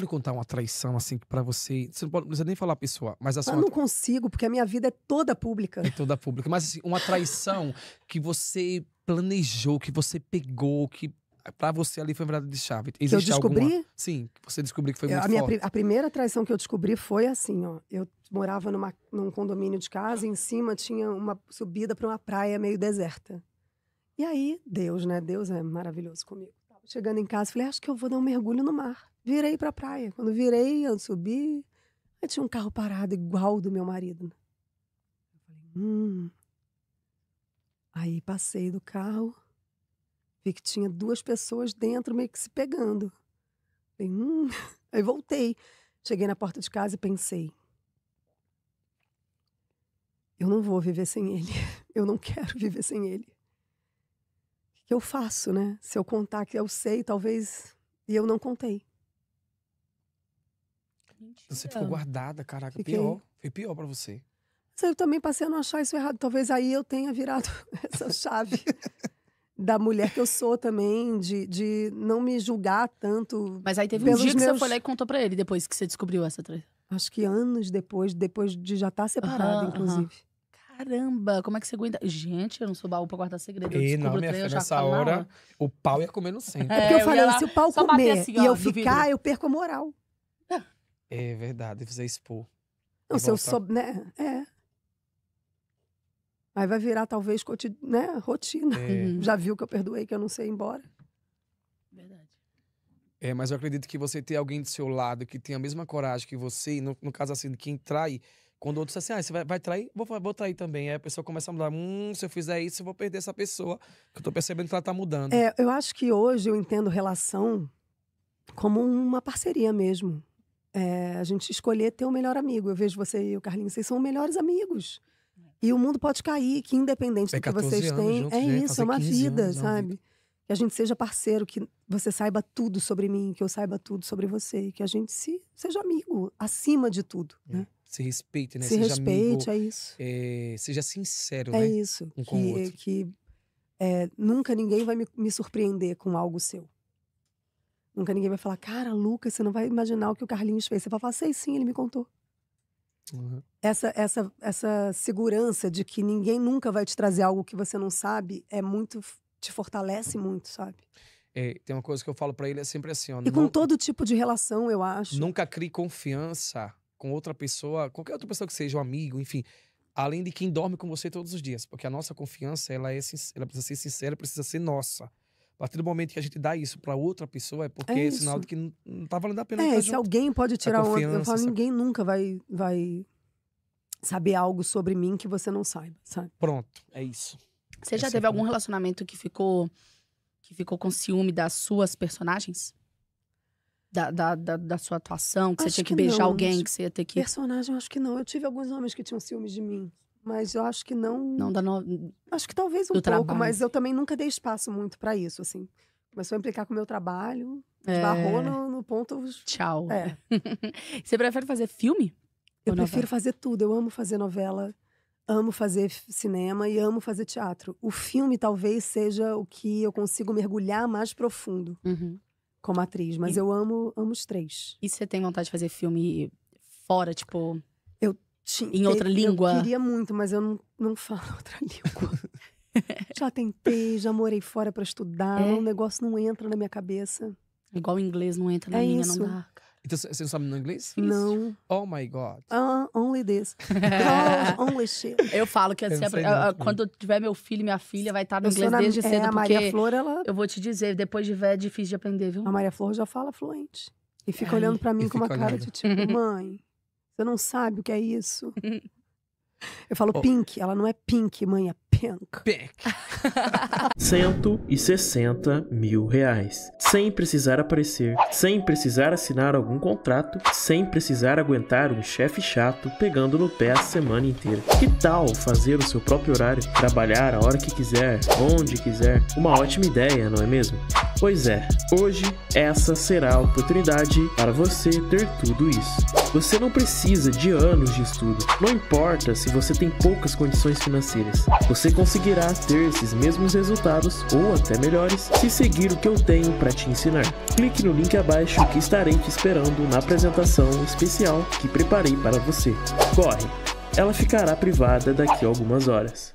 pode contar uma traição assim que para você. Você não, pode, não precisa nem falar pessoal, pessoa, mas assim. Eu não consigo, porque a minha vida é toda pública. É toda pública. Mas assim, uma traição que você planejou, que você pegou, que para você ali foi virada de chave. Existe que eu descobri? Alguma... Sim, você descobriu que foi muito a minha, A primeira traição que eu descobri foi assim, ó. Eu morava numa, num condomínio de casa e em cima tinha uma subida para uma praia meio deserta. E aí, Deus, né? Deus é maravilhoso comigo. Chegando em casa, falei, ah, acho que eu vou dar um mergulho no mar. Virei para a praia. Quando virei, eu subi, eu tinha um carro parado igual do meu marido. Né? Hum. Aí passei do carro, vi que tinha duas pessoas dentro meio que se pegando. Falei, hum. Aí voltei. Cheguei na porta de casa e pensei: eu não vou viver sem ele. Eu não quero viver sem ele. O que eu faço, né? Se eu contar que eu sei, talvez. E eu não contei. Mentira. Você ficou guardada, caraca. Fiquei. Pior. Foi pior para você. Mas eu também passei a não achar isso errado. Talvez aí eu tenha virado essa chave da mulher que eu sou também, de, de não me julgar tanto. Mas aí teve um dia que você foi lá e contou pra ele depois que você descobriu essa treta. Acho que anos depois, depois de já estar tá separada, uhum, inclusive. Uhum caramba, como é que você aguenta? Gente, eu não sou baú pra guardar segredo. Eu e não, minha filha, nessa hora, o pau ia comer no centro. É, porque eu, é, eu falei, se o pau comer assim, ó, e eu ficar, duvido. eu perco a moral. É verdade, você expor. Não, se voltar... eu sou, né? É. Aí vai virar, talvez, cotid... né? rotina. É. Já viu que eu perdoei, que eu não sei ir embora. Verdade. É, mas eu acredito que você ter alguém do seu lado que tem a mesma coragem que você, no, no caso assim, de quem trai, quando o outro diz assim, ah, você vai, vai trair? Vou, vou trair também. Aí a pessoa começa a mudar. Hum, se eu fizer isso, eu vou perder essa pessoa. Que eu tô percebendo que ela tá mudando. É, eu acho que hoje eu entendo relação como uma parceria mesmo é, a gente escolher ter o melhor amigo. Eu vejo você e o Carlinhos, vocês são melhores amigos. É. E o mundo pode cair, que independente do que vocês têm, juntos, é isso, é uma vida, anos, é sabe? Que a gente seja parceiro, que você saiba tudo sobre mim, que eu saiba tudo sobre você, que a gente se, seja amigo, acima de tudo, é. né? Se respeite, né? Se seja respeite, amigo, é isso. É, seja sincero, é né? isso. Um que, é que é, nunca ninguém vai me, me surpreender com algo seu. Nunca ninguém vai falar, cara, Lucas, você não vai imaginar o que o Carlinhos fez. Você vai falar, sei sim, ele me contou. Uhum. Essa, essa, essa segurança de que ninguém nunca vai te trazer algo que você não sabe é muito. te fortalece muito, sabe? É, tem uma coisa que eu falo para ele é sempre assim, ó. E com não, todo tipo de relação, eu acho. Nunca crie confiança com outra pessoa, qualquer outra pessoa que seja um amigo, enfim, além de quem dorme com você todos os dias, porque a nossa confiança ela é ela precisa ser sincera, precisa ser nossa. A partir do momento que a gente dá isso para outra pessoa, é porque é, é sinal de que não, tá valendo a pena. É, se alguém pode tirar uma. Eu falo, ninguém nunca vai, vai saber algo sobre mim que você não saiba, sabe? Pronto, é isso. Você é já teve algum relacionamento que ficou que ficou com ciúme das suas personagens? Da, da, da, da sua atuação, que acho você tinha que, que beijar não, alguém, que você ia ter que. Personagem, acho que não. Eu tive alguns homens que tinham ciúmes de mim. Mas eu acho que não. Não da no... Acho que talvez um pouco, trabalho. mas eu também nunca dei espaço muito para isso, assim. Começou a implicar com o meu trabalho, esbarrou é. barrou no, no, ponto. Tchau. É. Você prefere fazer filme? Eu prefiro novela? fazer tudo. Eu amo fazer novela, amo fazer cinema e amo fazer teatro. O filme talvez seja o que eu consigo mergulhar mais profundo uhum. como atriz, mas e... eu amo, amo os três. E você tem vontade de fazer filme fora, tipo. Eu em outra língua? Eu queria muito, mas eu não, não falo outra língua. já tentei, já morei fora para estudar, é? o negócio não entra na minha cabeça. Igual o inglês não entra na é minha, isso. não dá. Então você não sabe no inglês? Não. Oh my God. Uh, only this. oh, only shit. Eu falo que assim, eu quando tiver meu filho e minha filha, vai estar no eu inglês na, desde é, cedo. A Maria Flor, ela. Eu vou te dizer, depois de ver é difícil de aprender, viu? A Maria Flor já fala fluente. E fica é. olhando para mim com uma olhando. cara de tipo, mãe. Você não sabe o que é isso. Eu falo oh. pink, ela não é pink, mãe, é pink. Pink. 160 mil reais. Sem precisar aparecer, sem precisar assinar algum contrato, sem precisar aguentar um chefe chato pegando no pé a semana inteira. Que tal fazer o seu próprio horário, trabalhar a hora que quiser, onde quiser? Uma ótima ideia, não é mesmo? Pois é, hoje essa será a oportunidade para você ter tudo isso. Você não precisa de anos de estudo, não importa se você tem poucas condições financeiras. Você conseguirá ter esses mesmos resultados ou até melhores se seguir o que eu tenho para te ensinar. Clique no link abaixo que estarei te esperando na apresentação especial que preparei para você. Corre, ela ficará privada daqui a algumas horas.